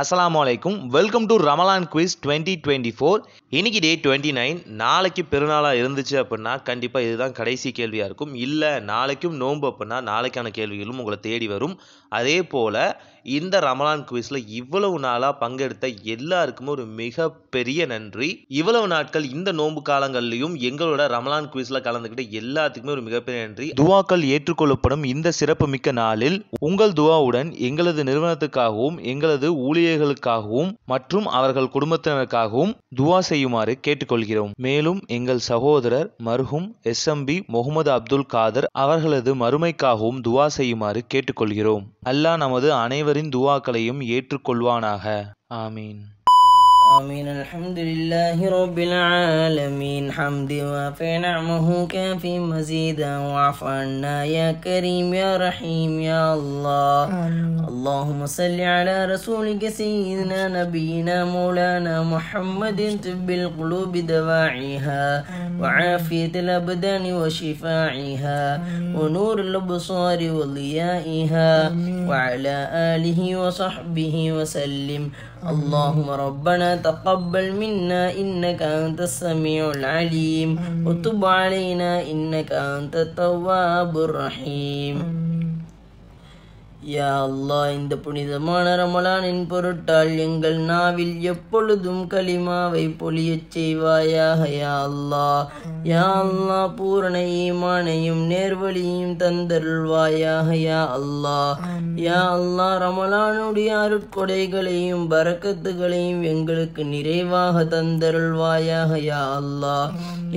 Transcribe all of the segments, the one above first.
அஸ்லாம் வலைக்கும் welcome to Ramadan quiz twenty twenty four இன்னைக்கு டே டுவெண்ட்டி நைன் நாளைக்கு பெருநாளாக இருந்துச்சு அப்படின்னா கண்டிப்பாக இதுதான் கடைசி கேள்வியாக இருக்கும் இல்லை நாளைக்கும் நோன்பு அப்படின்னா நாளைக்கான கேள்விகளும் உங்களை தேடி வரும் அதே போல் இந்த ரமலான் குவிஸ்ல இவ்வளவு நாளாக பங்கெடுத்த எல்லாருக்குமே ஒரு பெரிய நன்றி இவ்வளவு நாட்கள் இந்த நோன்பு காலங்களிலும் எங்களோட ரமலான் குவிஸ்ல கலந்துக்கிட்ட எல்லாத்துக்குமே ஒரு மிகப்பெரிய நன்றி துவாக்கள் ஏற்றுக்கொள்ளப்படும் இந்த சிறப்பு மிக்க நாளில் உங்கள் துவாவுடன் எங்களது நிறுவனத்துக்காகவும் எங்களது ஊழியர்களுக்காகவும் மற்றும் அவர்கள் குடும்பத்தினருக்காகவும் துவா செய்யுமாறு கேட்டுக்கொள்கிறோம் மேலும் எங்கள் சகோதரர் மருகும் S M B Mohamed Abdul Kader அவர்களது மறுமைக்காகவும் துவா செய்யுமாறு கேட்டுக்கொள்கிறோம் அல்லாஹ் நமது அனைவரும் அனைவரின் துவாக்களையும் ஏற்றுக்கொள்வானாக ஆமீன் آمين الحمد لله رب العالمين حمد وافي نعمه كافي مزيدا واعف عنا يا كريم يا رحيم يا الله اللهم صل على رسولك سيدنا نبينا مولانا محمد طب القلوب دواعيها وعافية الأبدان وشفاعها ونور الأبصار وضيائها وعلى آله وصحبه وسلم اللهم ربنا تقبل منا إنك أنت السميع العليم وتب علينا إنك أنت التواب الرحيم யா இந்த புனிதமான ரமலானின் பொருட்டால் எங்கள் நாவில் எப்பொழுதும் களிமாவை பொழியச் செய்வாயாக அல்லாஹ் யா அல்லாஹ் பூரண ஈமானையும் நேர்வழியும் தந்தருள்வாயாக யா அல்லா யா அல்லா ரமலானுடைய அருட்கொடைகளையும் பரக்கத்துகளையும் எங்களுக்கு நிறைவாக தந்தருள்வாயாக யா அல்லா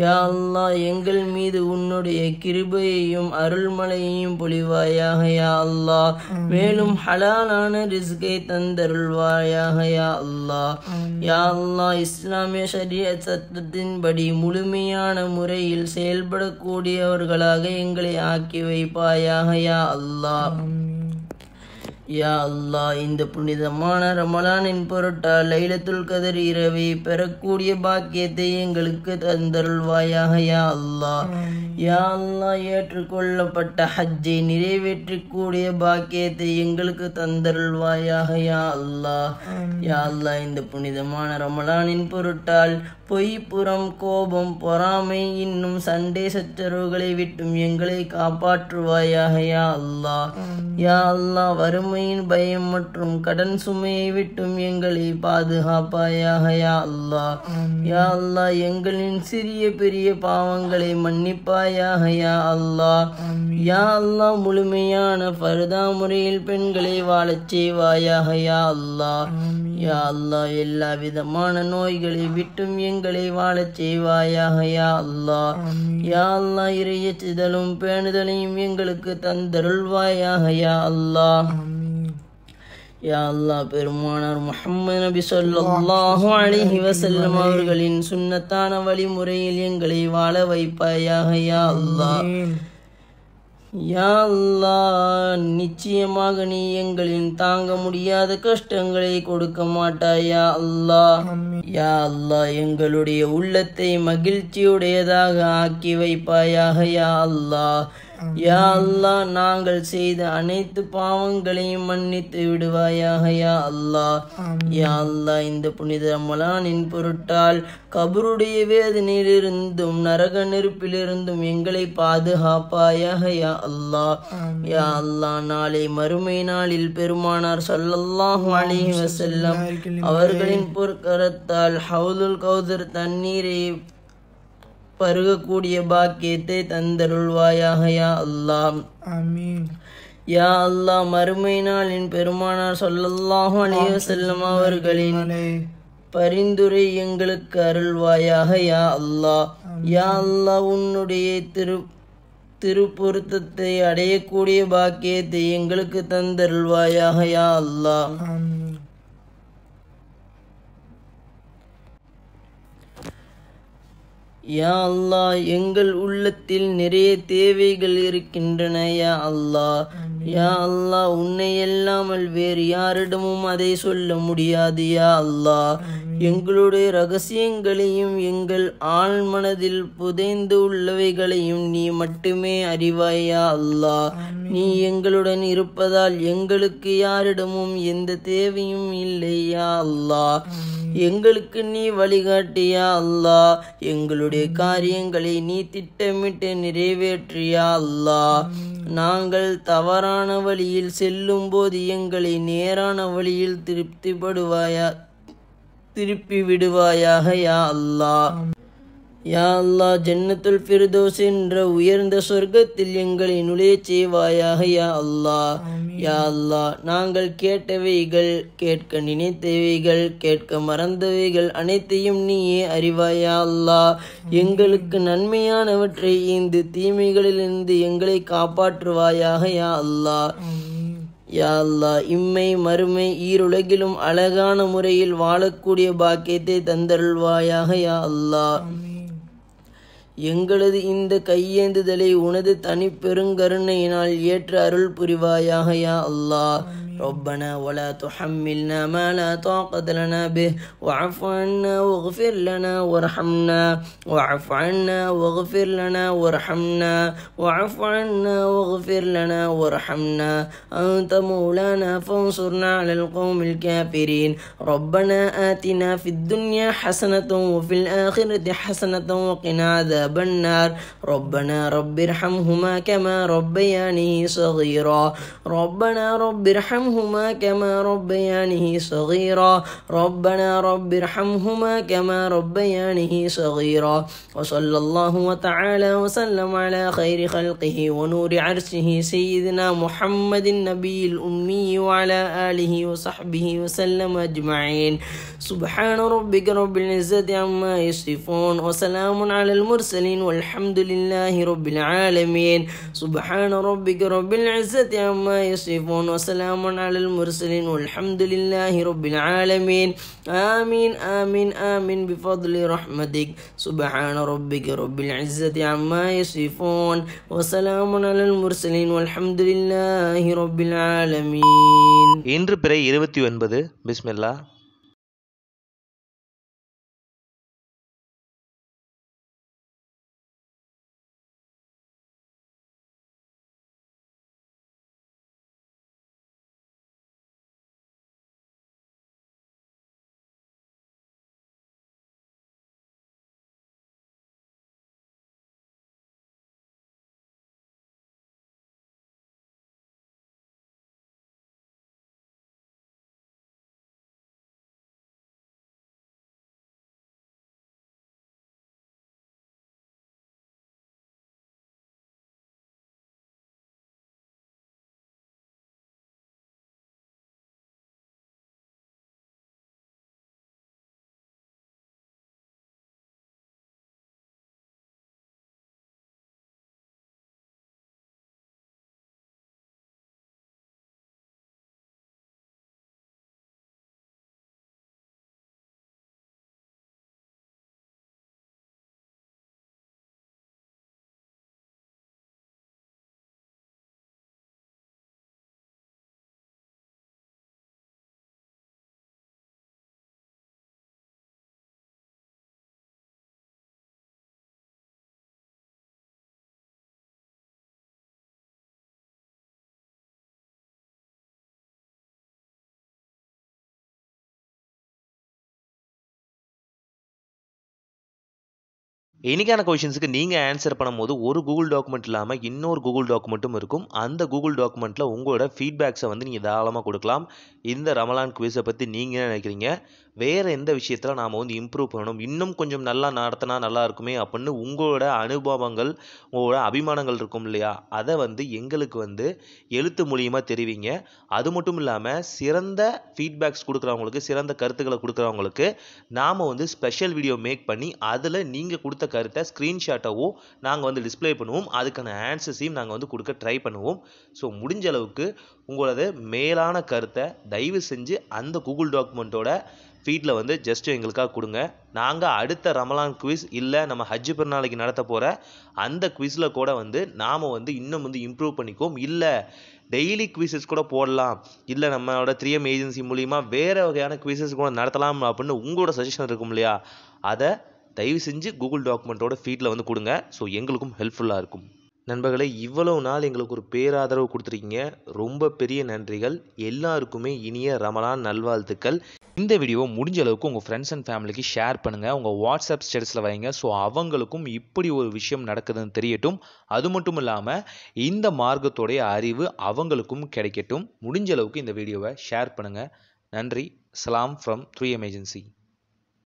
யா அல்லா எங்கள் மீது உன்னுடைய கிருபையையும் அருள்மலையையும் பொழிவாயாக யா அல்லா மேலும் ஹலாலான ரிஸ்கை தந்தருள்வாயாக யா அல்லா யா அல்லா இஸ்லாமிய சரிய சத்தத்தின்படி முழுமையான முறையில் செயல்படக்கூடியவர்களாக எங்களை ஆக்கி வைப்பாயாக யா அல்லா யா அல்லா இந்த புனிதமான ரமலானின் பொருட்டால் லைலத்துல் கதர் இரவை பெறக்கூடிய பாக்கியத்தை எங்களுக்கு தந்தருள்வாயாக யா அல்லா யாழ்லா ஏற்றுக்கொள்ளப்பட்ட ஹஜ்ஜை நிறைவேற்றக்கூடிய பாக்கியத்தை எங்களுக்கு தந்தருள்வாயாக யா அல்லா யா அல்லா இந்த புனிதமான ரமலானின் பொருட்டால் பொய் புறம் கோபம் பொறாமை இன்னும் சண்டை சச்சரவுகளை விட்டும் எங்களை காப்பாற்றுவாயாக யா அல்லா யா அல்லா வறுமையின் பயம் மற்றும் கடன் சுமையை விட்டும் எங்களை பாதுகாப்பாயாக யா அல்லா யா அல்லா எங்களின் சிறிய பெரிய பாவங்களை மன்னிப்பாய் தருள்வாயாக யா அல்லா யா அல்லா முழுமையான ஃபர்தா முறையில் பெண்களை வாழச் செய்வாயாக யா அல்லா யா அல்லா எல்லா விதமான நோய்களை விட்டும் எங்களை வாழச் செய்வாயாக யா அல்லா யா அல்லா சிதலும் பேணுதலையும் எங்களுக்கு தந்தருள்வாயாக யா அல்லா யா அல்லா பெருமானார் முஹம்மது நபி சொல்லாஹு அலிஹி வசல்லம் அவர்களின் சுண்ணத்தான வழிமுறையில் எங்களை வாழ வைப்பாயாக யா அல்லா யா அல்லா நிச்சயமாக நீ எங்களின் தாங்க முடியாத கஷ்டங்களை கொடுக்க மாட்டாயா அல்லா யா அல்லா எங்களுடைய உள்ளத்தை மகிழ்ச்சியுடையதாக ஆக்கி வைப்பாயாக யா அல்லா யா அல்லா நாங்கள் செய்த அனைத்து பாவங்களையும் மன்னித்து விடுவாயாக யா அல்லா யா அல்லா இந்த புனித ரமலானின் பொருட்டால் கபருடைய வேதனையிலிருந்தும் நரக நெருப்பிலிருந்தும் எங்களை பாதுகாப்பாயாக யா அல்லா யா அல்லா நாளை மறுமை நாளில் பெருமானார் சொல்லல்லாஹ் அலிஹி வசல்லம் அவர்களின் பொற்கரத்தால் ஹவுலுல் கௌதர் தண்ணீரை பருகக்கூடிய பாக்கியத்தை தந்தருள்வாயாக யா அல்லாம் யா அல்லா மறுமை நாளின் பெருமானார் சொல்லல்லாஹு அலைய செல்லும் அவர்களின் பரிந்துரை எங்களுக்கு அருள்வாயாக யா அல்லா யா அல்லா உன்னுடைய திரு திருப்பொருத்தத்தை அடையக்கூடிய பாக்கியத்தை எங்களுக்கு தந்தருள்வாயாக யா அல்லா யா அல்லா எங்கள் உள்ளத்தில் நிறைய தேவைகள் இருக்கின்றன யா அல்லா யா அல்லா உன்னை அல்லாமல் வேறு யாரிடமும் அதை சொல்ல முடியாது யா அல்லா எங்களுடைய ரகசியங்களையும் எங்கள் ஆழ்மனதில் புதைந்து உள்ளவைகளையும் நீ மட்டுமே அறிவாயா அல்லா நீ எங்களுடன் இருப்பதால் எங்களுக்கு யாரிடமும் எந்த தேவையும் இல்லையா அல்லா எங்களுக்கு நீ வழிகாட்டியா அல்லா எங்களுடைய காரியங்களை நீ திட்டமிட்டு நிறைவேற்றியா அல்லா நாங்கள் தவறான வழியில் செல்லும் போது எங்களை நேரான வழியில் திருப்திப்படுவாயா திருப்பி விடுவாயாக யா அல்லா யா அல்லா ஜன்னத்துல் பிரதோஸ் என்ற உயர்ந்த சொர்க்கத்தில் எங்களை நுழைய செய்வாயாக யா அல்லா யா அல்லா நாங்கள் கேட்டவைகள் கேட்க நினைத்தவைகள் கேட்க மறந்தவைகள் அனைத்தையும் நீயே அறிவாயா அல்லா எங்களுக்கு நன்மையானவற்றை இந்த தீமைகளிலிருந்து எங்களை காப்பாற்றுவாயாக யா அல்லா யாழ்லா இம்மை மறுமை ஈருலகிலும் அழகான முறையில் வாழக்கூடிய பாக்கியத்தை தந்தருள்வாயாக யா அல்லா எங்களது இந்த கையேந்துதலை உனது தனிப்பெருங்கருணையினால் ஏற்ற அருள் புரிவாயாக யா அல்லா ربنا ولا تحملنا ما لا طاقة لنا به واعف عنا واغفر لنا وارحمنا واعف عنا واغفر لنا وارحمنا واعف عنا واغفر لنا وارحمنا أنت مولانا فانصرنا على القوم الكافرين ربنا آتنا في الدنيا حسنة وفي الآخرة حسنة وقنا عذاب النار ربنا رب ارحمهما كما ربياني صغيرا ربنا رب ارحم ارحمهما كما ربيانه صغيرا ربنا رب ارحمهما كما ربيانه صغيرا وصلى الله وتعالى وسلم على خير خلقه ونور عرشه سيدنا محمد النبي الأمي وعلى آله وصحبه وسلم أجمعين سبحان ربك رب العزة عما يصفون وسلام على المرسلين والحمد لله رب العالمين سبحان ربك رب العزة عما يصفون وسلام على المرسلين والحمد لله رب العالمين آمين آمين آمين بفضل رحمتك سبحان ربك رب العزة عما يصفون وسلام على المرسلين والحمد لله رب العالمين இன்று பிறை இருபத்தி எனக்கான கொஷின்ஸுக்கு நீங்கள் ஆன்சர் பண்ணும்போது ஒரு கூகுள் டாக்குமெண்ட் இல்லாமல் இன்னொரு கூகுள் டாக்குமெண்ட்டும் இருக்கும் அந்த கூகுள் டாக்குமெண்ட்டில் உங்களோட ஃபீட்பேக்ஸை வந்து நீங்கள் தாராளமாக கொடுக்கலாம் இந்த ரமலான் குவிஸை பற்றி நீங்கள் என்ன நினைக்கிறீங்க வேறு எந்த விஷயத்தில் நாம் வந்து இம்ப்ரூவ் பண்ணணும் இன்னும் கொஞ்சம் நல்லா நடத்தினா நல்லா இருக்குமே அப்படின்னு உங்களோட அனுபவங்கள் உங்களோட அபிமானங்கள் இருக்கும் இல்லையா அதை வந்து எங்களுக்கு வந்து எழுத்து மூலியமாக தெரிவிங்க அது மட்டும் இல்லாமல் சிறந்த ஃபீட்பேக்ஸ் கொடுக்குறவங்களுக்கு சிறந்த கருத்துக்களை கொடுக்குறவங்களுக்கு நாம் வந்து ஸ்பெஷல் வீடியோ மேக் பண்ணி அதில் நீங்கள் கொடுத்த கருத்தை ஸ்க்ரீன்ஷாட்டாகவும் நாங்கள் வந்து டிஸ்பிளே பண்ணுவோம் அதுக்கான ஆன்சர்ஸையும் நாங்கள் வந்து கொடுக்க ட்ரை பண்ணுவோம் ஸோ முடிஞ்ச அளவுக்கு உங்களது மேலான கருத்தை தயவு செஞ்சு அந்த கூகுள் டாக்குமெண்ட்டோட ஃபீட்டில் வந்து ஜஸ்ட் எங்களுக்காக கொடுங்க நாங்கள் அடுத்த ரமலான் குவிஸ் இல்லை நம்ம ஹஜ் பிறநாளைக்கு நடத்த போகிற அந்த குவிஸில் கூட வந்து நாம் வந்து இன்னும் வந்து இம்ப்ரூவ் பண்ணிக்குவோம் இல்லை டெய்லி குவிசஸ் கூட போடலாம் இல்லை நம்மளோட த்ரீஎம் ஏஜென்சி மூலிமா வேறு வகையான குவிசஸ் கூட நடத்தலாம் அப்படின்னு உங்களோட சஜஷன் இருக்கும் இல்லையா அதை தயவு செஞ்சு கூகுள் டாக்குமெண்ட்டோட ஃபீட்டில் வந்து கொடுங்க ஸோ எங்களுக்கும் ஹெல்ப்ஃபுல்லாக இருக்கும் நண்பர்களே இவ்வளவு நாள் எங்களுக்கு ஒரு பேராதரவு கொடுத்துருக்கீங்க ரொம்ப பெரிய நன்றிகள் எல்லாருக்குமே இனிய ரமலான் நல்வாழ்த்துக்கள் இந்த வீடியோ முடிஞ்ச அளவுக்கு உங்கள் ஃப்ரெண்ட்ஸ் அண்ட் ஃபேமிலிக்கு ஷேர் பண்ணுங்கள் உங்கள் வாட்ஸ்அப் ஸ்டேட்டஸில் வைங்க ஸோ அவங்களுக்கும் இப்படி ஒரு விஷயம் நடக்குதுன்னு தெரியட்டும் அது மட்டும் இல்லாமல் இந்த மார்க்கத்துடைய அறிவு அவங்களுக்கும் கிடைக்கட்டும் முடிஞ்ச அளவுக்கு இந்த வீடியோவை ஷேர் பண்ணுங்கள் நன்றி சலாம் ஃப்ரம் த்ரீ எம் ஏஜென்சி